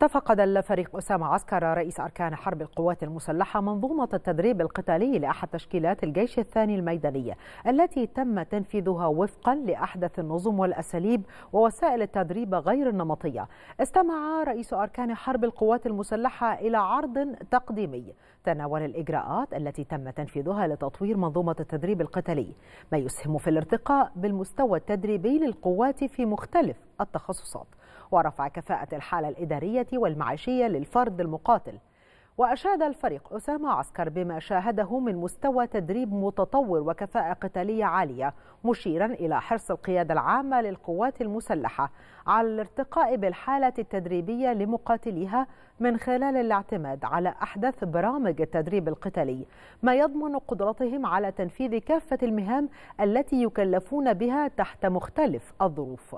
تفقد الفريق أسامة عسكر رئيس أركان حرب القوات المسلحة منظومة التدريب القتالي لأحد تشكيلات الجيش الثاني الميدانية التي تم تنفيذها وفقا لأحدث النظم والأساليب ووسائل التدريب غير النمطية استمع رئيس أركان حرب القوات المسلحة إلى عرض تقديمي تناول الإجراءات التي تم تنفيذها لتطوير منظومة التدريب القتالي ما يسهم في الارتقاء بالمستوى التدريبي للقوات في مختلف التخصصات ورفع كفاءة الحالة الإدارية والمعيشية للفرد المقاتل وأشاد الفريق أسامة عسكر بما شاهده من مستوى تدريب متطور وكفاءة قتالية عالية مشيرا إلى حرص القيادة العامة للقوات المسلحة على الارتقاء بالحالة التدريبية لمقاتليها من خلال الاعتماد على أحدث برامج التدريب القتالي ما يضمن قدرتهم على تنفيذ كافة المهام التي يكلفون بها تحت مختلف الظروف